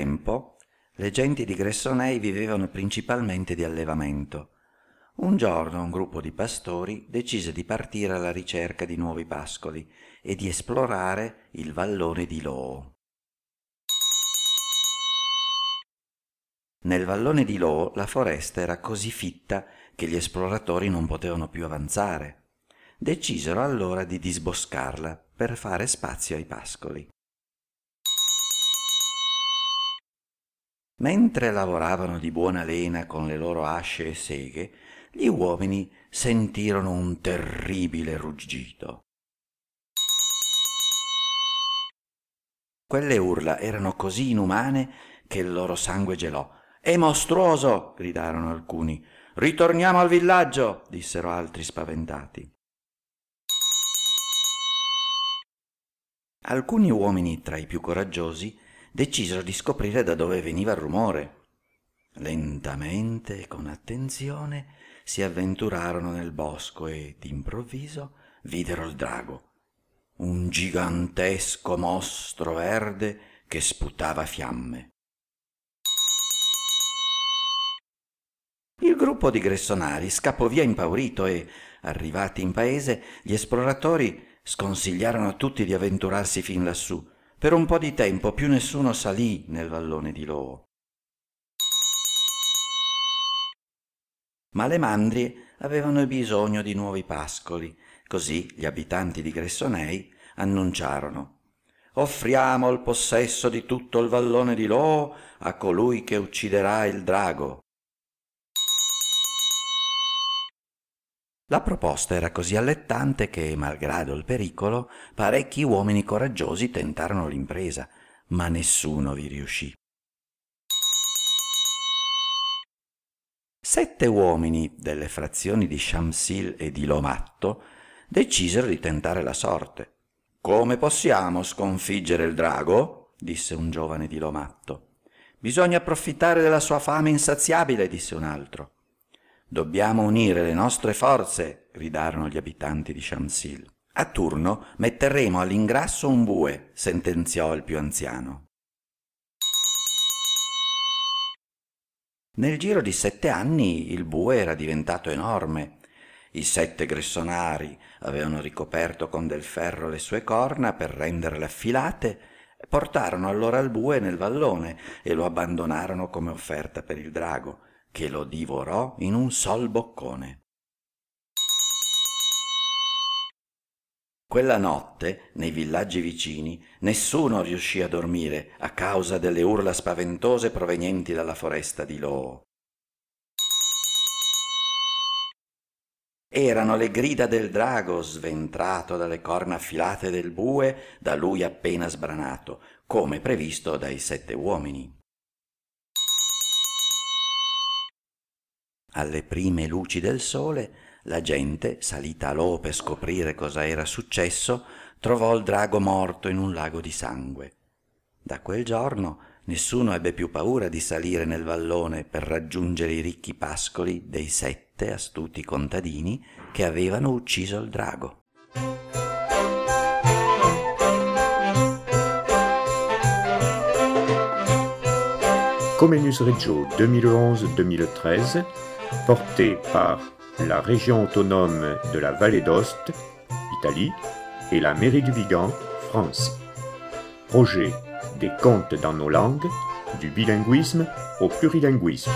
tempo le genti di Gressonei vivevano principalmente di allevamento. Un giorno un gruppo di pastori decise di partire alla ricerca di nuovi pascoli e di esplorare il vallone di Loo. Nel vallone di Loo la foresta era così fitta che gli esploratori non potevano più avanzare. Decisero allora di disboscarla per fare spazio ai pascoli. Mentre lavoravano di buona lena con le loro asce e seghe, gli uomini sentirono un terribile ruggito. Quelle urla erano così inumane che il loro sangue gelò. È mostruoso! gridarono alcuni. Ritorniamo al villaggio! dissero altri spaventati. Alcuni uomini tra i più coraggiosi decisero di scoprire da dove veniva il rumore. Lentamente e con attenzione si avventurarono nel bosco e d'improvviso videro il drago, un gigantesco mostro verde che sputava fiamme. Il gruppo di gressonari scappò via impaurito e, arrivati in paese, gli esploratori sconsigliarono a tutti di avventurarsi fin lassù, per un po' di tempo più nessuno salì nel vallone di Loo. Ma le mandrie avevano bisogno di nuovi pascoli, così gli abitanti di Gressonei annunciarono offriamo il possesso di tutto il vallone di Loo a colui che ucciderà il drago. La proposta era così allettante che, malgrado il pericolo, parecchi uomini coraggiosi tentarono l'impresa, ma nessuno vi riuscì. Sette uomini delle frazioni di Shamsil e di Lomatto decisero di tentare la sorte. Come possiamo sconfiggere il drago? disse un giovane di Lomatto. Bisogna approfittare della sua fame insaziabile, disse un altro. Dobbiamo unire le nostre forze, gridarono gli abitanti di Shamsil. A turno metteremo all'ingrasso un bue, sentenziò il più anziano. Nel giro di sette anni il bue era diventato enorme. I sette gressonari avevano ricoperto con del ferro le sue corna per renderle affilate, portarono allora il bue nel vallone e lo abbandonarono come offerta per il drago che lo divorò in un sol boccone. Quella notte, nei villaggi vicini, nessuno riuscì a dormire a causa delle urla spaventose provenienti dalla foresta di Loo. Erano le grida del drago sventrato dalle corna affilate del bue da lui appena sbranato, come previsto dai sette uomini. Alle prime luci del sole, la gente, salita a Lo per scoprire cosa era successo, trovò il drago morto in un lago di sangue. Da quel giorno nessuno ebbe più paura di salire nel vallone per raggiungere i ricchi pascoli dei sette astuti contadini che avevano ucciso il drago. Comenus Reggio 2011-2013 porté par la région autonome de la Vallée d'Ost, Italie, et la mairie du Vigan, France. Projet des contes dans nos langues, du bilinguisme au plurilinguisme.